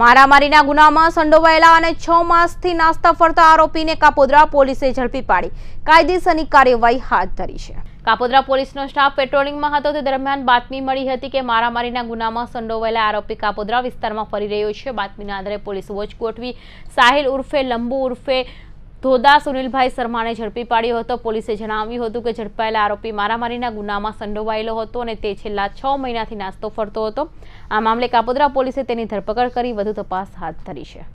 મારામારીના ગુનામાં સંડોવાયેલા અને છ માસથી નાસ્તા ફરતા આરોપીને કાપોદ્રા પોલીસે ઝડપી પાડી કાયદેસરની કાર્યવાહી હાથ ધરી છે કાપોદરા પોલીસનો સ્ટાફ પેટ્રોલિંગમાં હતો તે દરમિયાન બાતમી મળી હતી કે મારામારીના ગુનામાં સંડોવાયેલા આરોપી કાપોદ્રા વિસ્તારમાં ફરી રહ્યો છે બાતમીના આધારે પોલીસ વોચ ગોઠવી સાહિલ ઉર્ફે લંબુ ઉર્ફે ધોધા સુનિલભાઈ શર્માને ઝડપી પાડ્યો હતો પોલીસે જણાવ્યું હતું કે ઝડપાયેલા આરોપી મારામારીના ગુનામાં સંડોવાયેલો હતો અને તે છેલ્લા છ મહિનાથી નાસ્તો ફરતો હતો આ મામલે કાપોદરા પોલીસે તેની ધરપકડ કરી વધુ તપાસ હાથ ધરી છે